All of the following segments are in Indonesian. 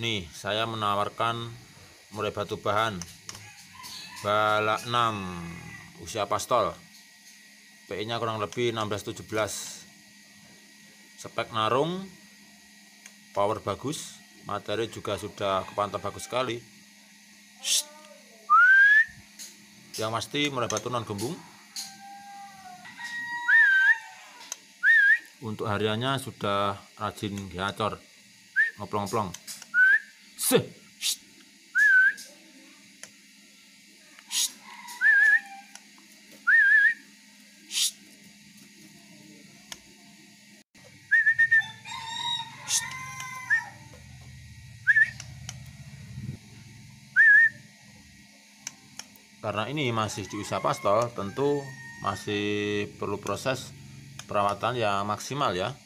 nih saya menawarkan mulai batu bahan balak 6 usia pastol P nya kurang lebih 1617 spek narung power bagus materi juga sudah kepantau bagus sekali yang pasti mulai batu non gembung untuk hariannya sudah rajin gacor ngeplong-plong karena ini masih diusap pastel, tentu masih perlu proses perawatan yang maksimal ya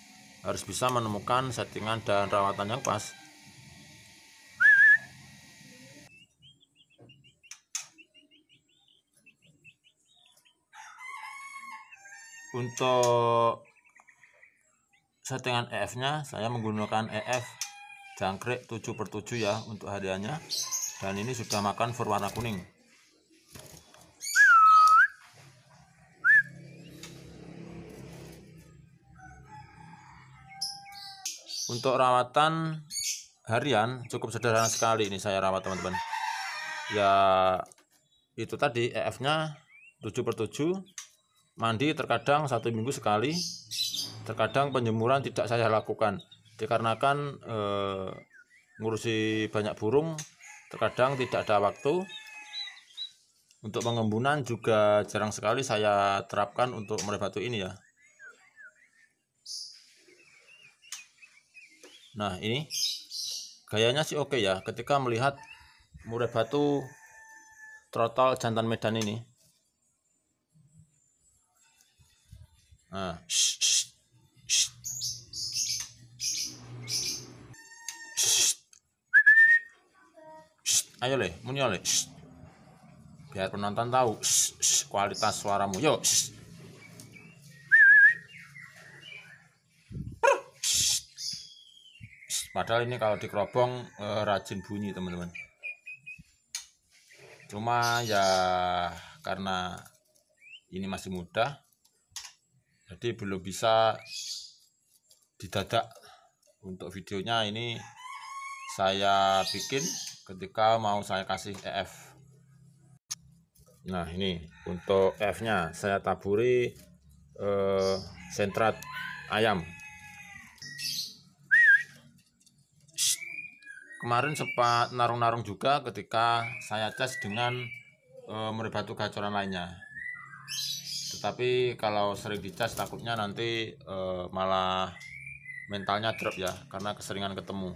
harus bisa menemukan settingan dan rawatan yang pas untuk settingan EF nya saya menggunakan EF jangkrik 7 per 7 ya untuk hadiahnya dan ini sudah makan berwarna warna kuning untuk rawatan harian cukup sederhana sekali ini saya rawat teman-teman ya itu tadi EF nya 7 per 7 Mandi terkadang satu minggu sekali, terkadang penjemuran tidak saya lakukan dikarenakan e, ngurusi banyak burung, terkadang tidak ada waktu. Untuk pengembunan juga jarang sekali saya terapkan untuk murai batu ini ya. Nah ini gayanya sih oke ya ketika melihat murai batu trotol jantan medan ini Ah. Ayo le, muni le. Biar penonton tahu kualitas suaramu. Yo. Padahal ini kalau dikerobong eh, rajin bunyi teman-teman. Cuma ya karena ini masih muda, jadi belum bisa didadak untuk videonya ini saya bikin ketika mau saya kasih EF nah ini untuk EF nya saya taburi eh, sentrat ayam kemarin sempat narung-narung juga ketika saya tes dengan e, eh, meribatu gacoran lainnya tapi kalau sering dicas takutnya nanti uh, malah mentalnya drop ya karena keseringan ketemu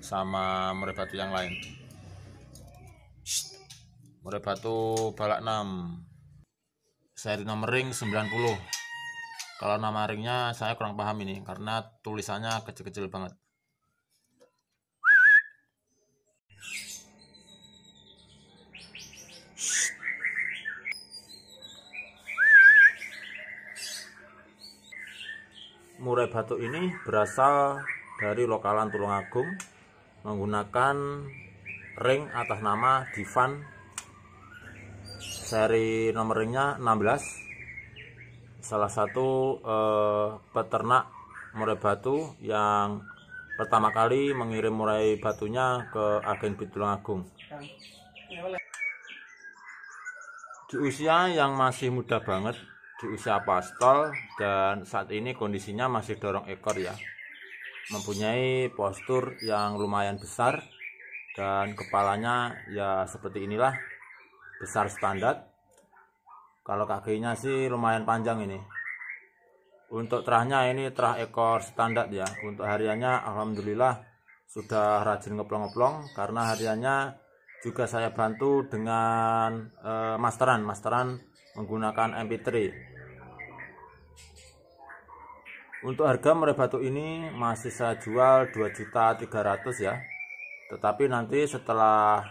sama murid batu yang lain murid batu balak 6 seri nomor ring 90 kalau nama ringnya saya kurang paham ini karena tulisannya kecil-kecil banget murai batu ini berasal dari lokalan Tulungagung menggunakan ring atas nama Divan seri nomor ringnya 16 salah satu eh, peternak murai batu yang pertama kali mengirim murai batunya ke agen Bit Tulungagung di usia yang masih muda banget di usia pastol dan saat ini kondisinya masih dorong ekor ya mempunyai postur yang lumayan besar dan kepalanya ya seperti inilah besar standar kalau kakinya sih lumayan panjang ini untuk terahnya ini terah ekor standar ya untuk hariannya Alhamdulillah sudah rajin ngeplong-ngeplong karena hariannya juga saya bantu dengan e, masteran masteran menggunakan MP3 untuk harga murai batu ini masih saya jual 2.300 ya. Tetapi nanti setelah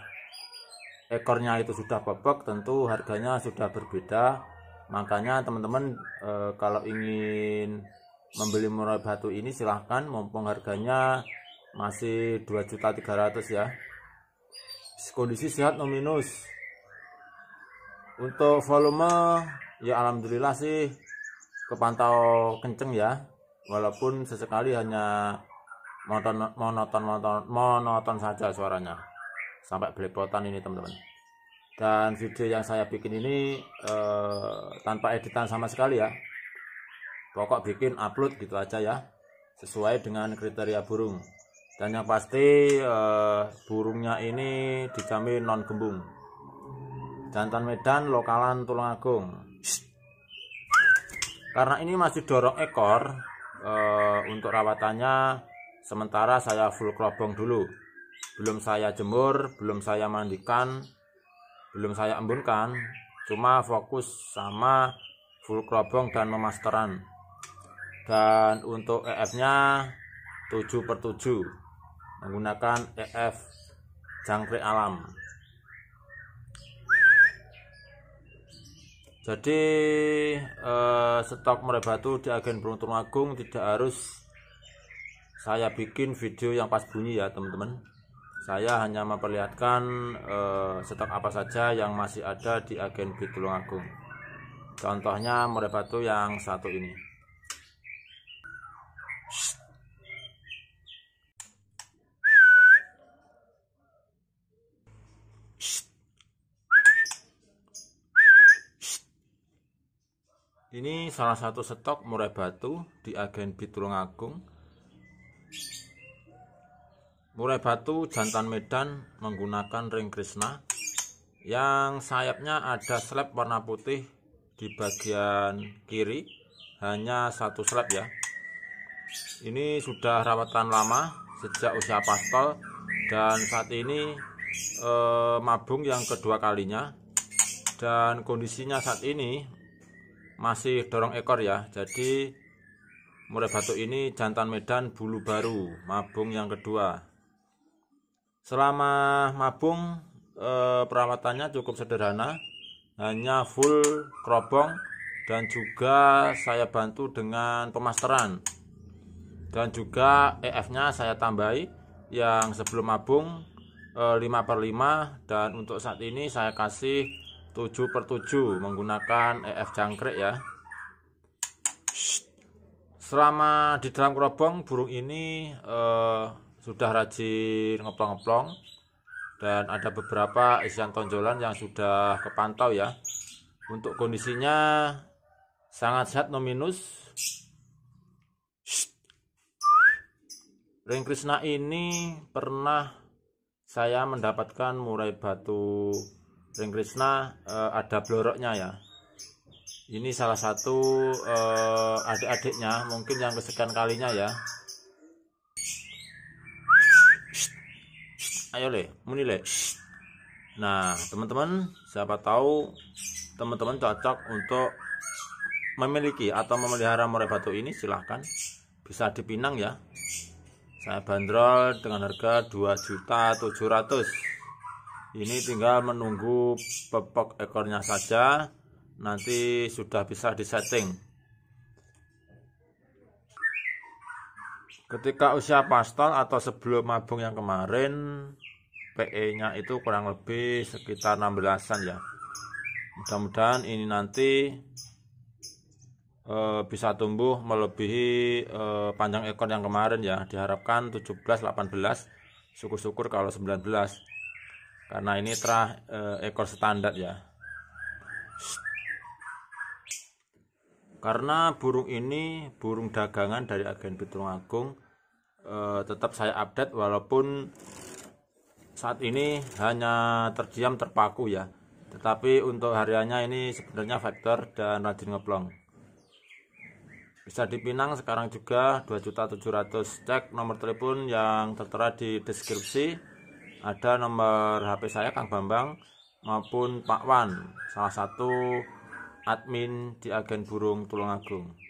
ekornya itu sudah bebek tentu harganya sudah berbeda. Makanya teman-teman e, kalau ingin membeli murai batu ini silahkan mumpung harganya masih 2.300 ya. Kondisi sehat no minus. Untuk volume ya alhamdulillah sih kepantau kenceng ya walaupun sesekali hanya monoton monoton monoton monoton saja suaranya sampai belepotan ini teman-teman dan video yang saya bikin ini eh, tanpa editan sama sekali ya pokok bikin upload gitu aja ya sesuai dengan kriteria burung dan yang pasti eh, burungnya ini dijamin non gembung jantan medan lokalan tulungagung karena ini masih dorong ekor uh, untuk rawatannya sementara saya full kerobong dulu belum saya jemur belum saya mandikan belum saya embunkan cuma fokus sama full kerobong dan memasteran dan untuk EF nya 7 per 7 menggunakan EF jangkrik alam Jadi eh, stok murai batu di agen Burung Agung tidak harus saya bikin video yang pas bunyi ya teman-teman. Saya hanya memperlihatkan eh, stok apa saja yang masih ada di agen B Agung. Contohnya murai batu yang satu ini. ini salah satu stok murai batu di agen Agung. murai batu jantan medan menggunakan ring Krisna yang sayapnya ada slab warna putih di bagian kiri hanya satu slab ya ini sudah rawatan lama sejak usia pastel dan saat ini eh, mabung yang kedua kalinya dan kondisinya saat ini masih dorong ekor ya jadi murai batu ini jantan medan bulu baru mabung yang kedua selama mabung eh, perawatannya cukup sederhana hanya full kerobong dan juga saya bantu dengan pemasteran dan juga EF nya saya tambahi yang sebelum mabung 5 eh, per 5 dan untuk saat ini saya kasih 7 per 7 menggunakan EF jangkrik ya selama di dalam kerobong burung ini eh, sudah rajin ngeplong-ngeplong dan ada beberapa isian tonjolan yang sudah kepantau ya untuk kondisinya sangat sehat no minus. Ring Krishna ini pernah saya mendapatkan murai batu ring Krishna uh, ada bloroknya ya ini salah satu uh, adik-adiknya mungkin yang kesekian kalinya ya ayo le muni le nah teman-teman siapa tahu teman-teman cocok untuk memiliki atau memelihara murai batu ini silahkan bisa dipinang ya saya bandrol dengan harga 2.700 ini tinggal menunggu pepok ekornya saja nanti sudah bisa disetting ketika usia pastel atau sebelum mabung yang kemarin PE nya itu kurang lebih sekitar 16an ya mudah-mudahan ini nanti e, bisa tumbuh melebihi e, panjang ekor yang kemarin ya diharapkan 17 18 syukur-syukur kalau 19 karena ini terah e, ekor standar ya karena burung ini burung dagangan dari agen Pitung Agung e, tetap saya update walaupun saat ini hanya terdiam terpaku ya tetapi untuk hariannya ini sebenarnya vektor dan rajin ngeplong bisa dipinang sekarang juga 2.700 cek nomor telepon yang tertera di deskripsi ada nomor HP saya Kang Bambang maupun Pak Wan salah satu admin di agen burung Tulungagung